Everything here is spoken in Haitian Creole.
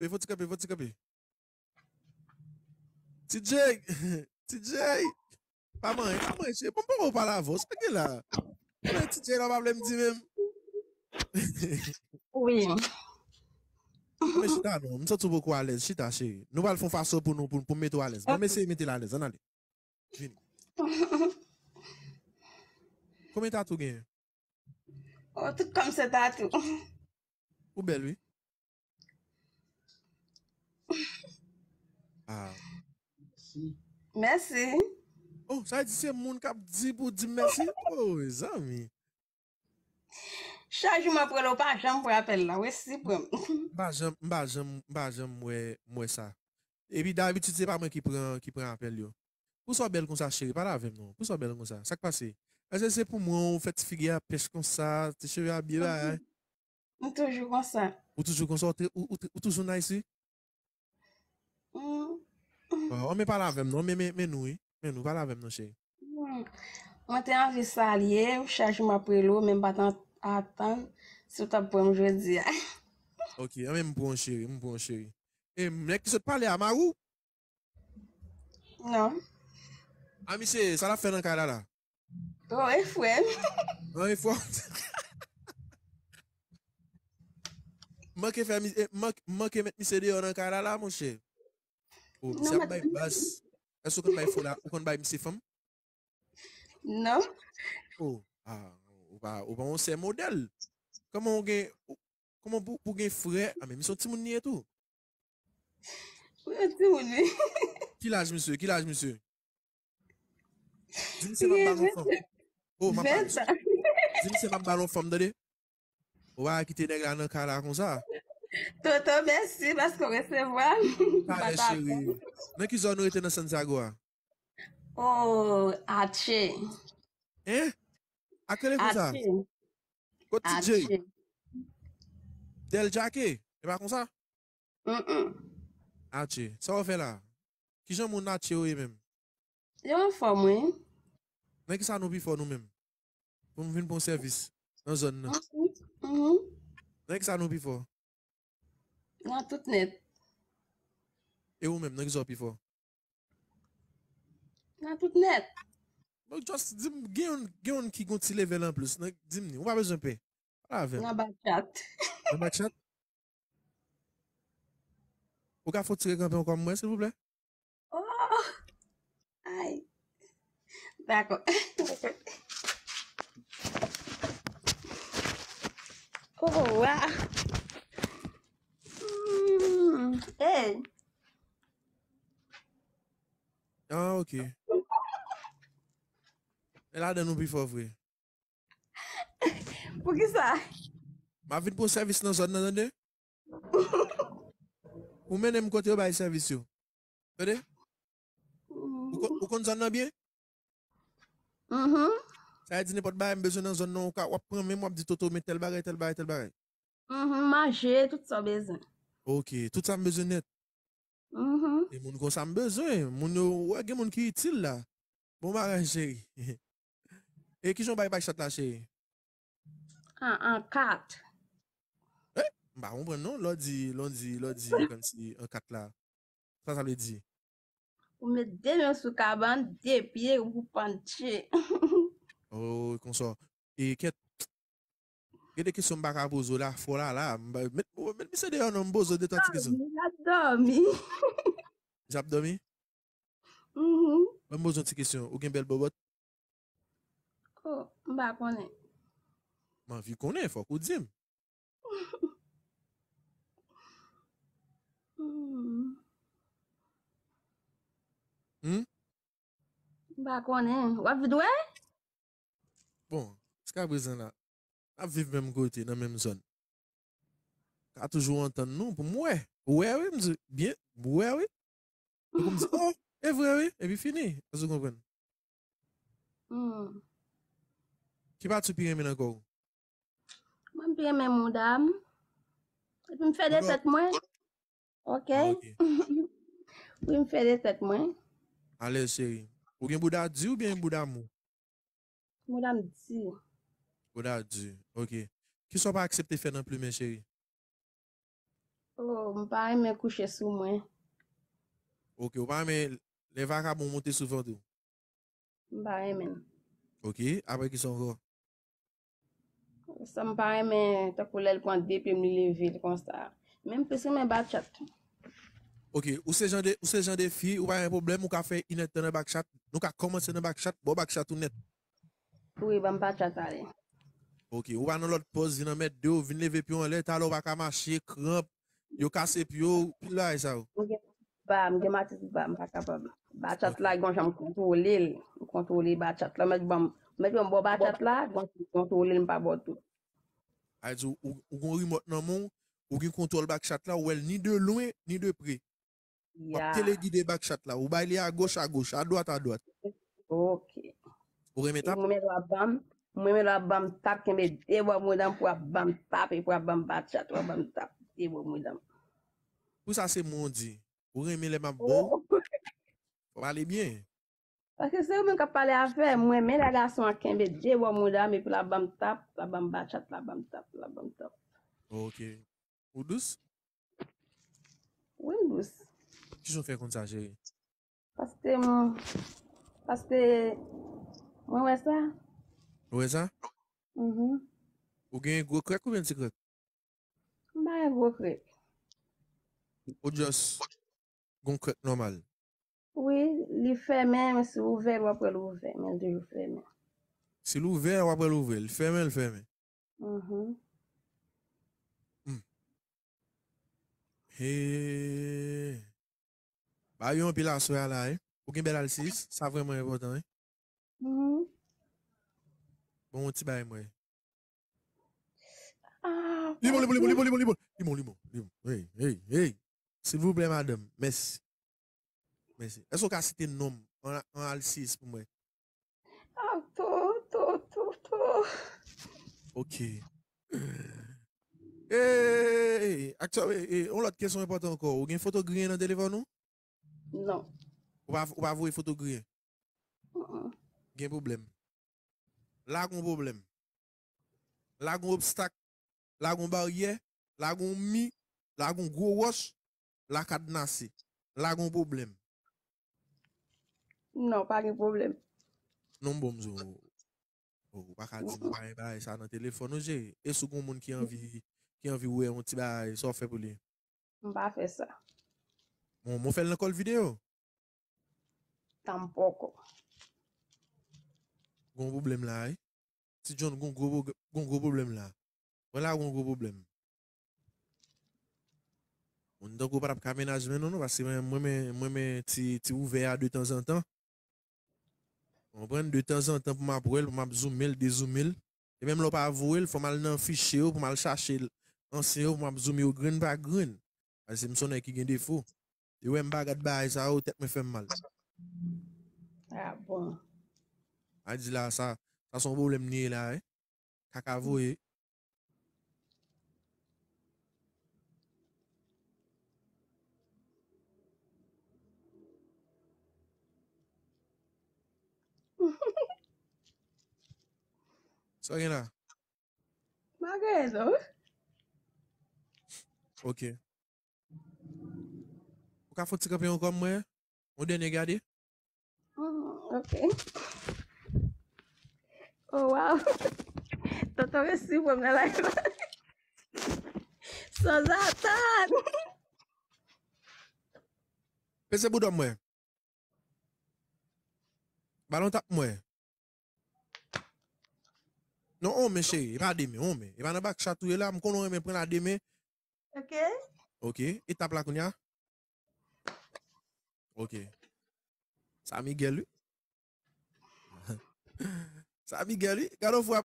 Ve fote kepe, fote kepe. Tijey! Tijey! Pamay, pamay che, pou mpoko pala vos? Ake la? Ake la Tijey la bable mdi ve m? Ou e yon? Kome chita nou? Mse tou boku walez, chita che. Nou val foun faso pou m met ou walez. Mme se yi meti lalez, anale. Vini. Kome tatou gen? Ou, oh, tout kome se tatou. Ou bel wey? A. Mersi. Mersi. Ou sa di se moun kap di si pou di mersi pou. Zami. Chaj mwen prelo pa jam pou apel la. Ou e si pou. Mba jam mwe sa. Ebi davi ti se pa mwen ki pren apel yo. Pou so bel kon sa cheri. Paravem nou. Pou so bel kon sa. Sak pa se. Aje se pou moun. Fet ti figye apes kon sa. Ti cheri apela. Ou toujou kon sa. Ou toujou kon sa. Ou toujou nan isi. Ou men palavem nou, men nou, men nou, palavem nou chè. Mwen te anvi salye, ou chèjou m apelo, men batan atan, sou tab pou m jwè di. Ok, anmen m pou m chè, m pou m chè. E, mèk ki sot pale a, ma ou? Nan. A mi chè, sa la fè nan kajlala? Ou, e fwen. Ou, e fwen. Mwen ke fè, mwen ke m sè di yo nan kajlala, moun chè? Ou, oh, se ap bay bas, es ou kon bay fola, ou kon bay msi fem? Nou. Ou, a, ou pa, ou pa monsi e model. Koman ou gen, koman pou gen fure, ame, miso ti moun niye tou. Ou yo ti moun niye. Ki laj, miso, ki laj, miso. Jini se mam baron fem. Ou, ma pa, jini se mam baron fem dade. Ou, a, ki te neg la nan kara kon sa. Ou, a, ki te neg la nan kara kon sa. Toto, mersi. Bas kore se vwa. Mwen ki zon nou ete nan San Tiago a? O, Ache. Eh? Akele kou za? Kote DJ? Del Jackie? E ba kon sa? Ache. Sa wè fè la? Kijan moun Ache ou e men? Yo mwen fò mwen. Mwen ki sa nou bi fò nou men? Mwen vin pou servis nan zon nou. Mwen ki sa nou bi fò? Nan tout net. E ou men, nan ki zopi fo. Nan tout net. Mwen jost, gen yon ki gonti leve lan plus. Nan di mni, mwen vabez yon pe. Nan bag chat. Nan bag chat? Ou ka fote yon pe yon kom mwen, se pou ple? Oh! Ay! Dako. Dako. Ou wak! Ah, ok Mè la den nou pi fò vwe Pou ki saj? Mè vin pou servis nan zon nan nan de? Mè ne m konti yo bayi servis yo Sode? Mou konti zon nan bien? Mhè Sè di ne pot bayi m bezon nan zon nan Ou ka wap mè m wap di toto Mè tel bayi, tel bayi, tel bayi Mhè, mm-hmm, maje, tout sa bezon Ok, tout sa m bezon net E moun kon sa mbezwen, moun nou wage moun ki itil la. Bon ba ranjè. E kishon bayi bayi chat la chè? An kat. Eh, ba moun pren non, lò di, lò di, lò di, lò di, an kat la. Sa sa lè di? Ou mè den yon soukaban, depye, ou pwantje. Ou, kon so. E ket... Gede kisyon mba ka bozo la, fwo la la, mba... Met mbise deyon nan mbozo deton ti kisyon. Jap do mi. Jap do mi? Mbozo mm-hmm. ti kisyon, ou gen bel bobot? Ko, mba konen. Man vi konen, fwa kou di. Mba konen, wafi dwe? Bon, skan bozyon la. A viv menm gote nan menm zon. A toujou an tan nou pou mwè. Bwè wè mzou. Bwè wè. E vwè wè. E bi fini. A zon konpren. Hmm. Ki pat sou pire menm nan gò? Mwen pire menm mwodam. Et mwen fè de set bon. mwen. Ok. Ah, mwen fè de set mwen. Ale seri. Mwen gen mwodam di ou mwen gen mwodam mw? Mwodam di yo. Ok, ki sou pa aksepte fè nan plume chéri? Ou, oh, mpa eme kouche sou mwen. Ok, ou mpa eme le vaka moun mwote sou fondou? Mpa eme. Ok, apè ki sou ango? Ou, mpa eme takou lèl kwan depi mne le vile konsta. Mè mpe se mwen bachat. Ok, ou se jan de fi, ou mpa eme problem mwen ka fè inet tè nan bachat? Mwen ka koman tè nan bachat, mwen bachat ou net? Ou, mpa eme bachat a lè. OK, ou va dans l'autre pose, il en mettre deux, vient lever puis en l'est, alors va ka marcher, crampe, yo cassé pio, puis là et ça. Ba, m'ge matis ba, m'pa capable. Bah, chat là, gon j'aime contrôler, contrôler bah, chat là, mais bon, mais bon bah, chat là, gon contrôler m'pa bon tout. A dit ou gon remote nan mon, ou gon contrôle bah, chat là, ou elle ni de loin ni de près. Yeah. Téléguidé bah, chat là, ou bailler à gauche à gauche, à droite à droite. OK. Ou remettre à bam. Mwen men la bam tap keme de wap moun dam pou wap bam tap e pou wap bam bachat wap bam tap. De wap moun dam. Pou sa se moun di? Mwen men leman bon? Wap oh. ale bien? Pou sa se moun kap pale a fe, mwen men la gasman keme de wap moun dam e pou wap bam tap, wap bam bachat, wap bam tap, wap bam tap. Ok. Moun douz? Mwen douz. Kijon fe kontaje? Paste moun. Paste moun wese? Nouwe zan? Mh-mh. O gen gwo krek ou ven si krek? Mba yon gwo krek. Ou jos gwo krek normal? Oui, li fe men se ouvel wapre lou ve men. Si lou ve wapre lou ve, li fe men, li fe men. Mh-mh. Mh-mh. Hey! Mba yon pi la swa la e. O gen belal sis, sa vremen e vodan e. Mh-mh. Mwen ti bay mwen. Ah, limon, limon, limon, bon limon, limon. Limon, limon, limon. Hey, hey, hey. Se vou blè madèm. Mèsi. Mèsi. E sou kase te noum. An alisise pou mwen. A, to, to, to, to. Ok. Hey, hey, hey. Aksan, hey, hey. On lot kèson repot anko. Ou gen fotou griyè nan delevan nou? Non. Ou pa avoui fotou griyè? An an. Gen blèm. La kon problem. La kon obstak. La kon barye. La kon mi. La kon gwo wos. La kad nasi. La kon problem. Non, pa gen problem. Non bon mzou. Ou oh, pa kal di mbaye-baye non. sa nan telefon nou je. E sou kon moun ki an vi ou e mou ti baye sofe pou li. Mba fe sa. Moun mou fel nan kol video? Tampoko. gon problème là. Eh? Si John gon gros gon gros problème là. Voilà gon gros problème. On donc pas pas mais non non parce que moi moi moi ti ti ouvert de temps en temps. On prend de temps en temps pour m'a pour m'a zoomer, dézoomer. Et même là pas avouer, faut mal dans fichier pour mal chercher ancien pour m'a au green par green. Parce que me sonne qui gagne défaut. Et ouais baguette bagade ça au tête me fait mal. Ah bon. Adi la sa, sa son boulem ni la e. Kaka vou e. So gen a? Ma gen nou. Ok. Ou ka fouti kapi yon kom mwen? Mwen den yon e gadi? Oh, ok. Ok. Oh, waw. Toto ve sip wè mè la. Sosa, atan! Pese budè mwen. Balon tap mwen. Non, ome, chè. I pa ademe, ome. I pa nan bak chatu yè la. Mwen konon wè mè pren ademe. Ok. Ok. I tap la koun ya. Ok. Sa mi gel yè. Ok. Ça, mis got off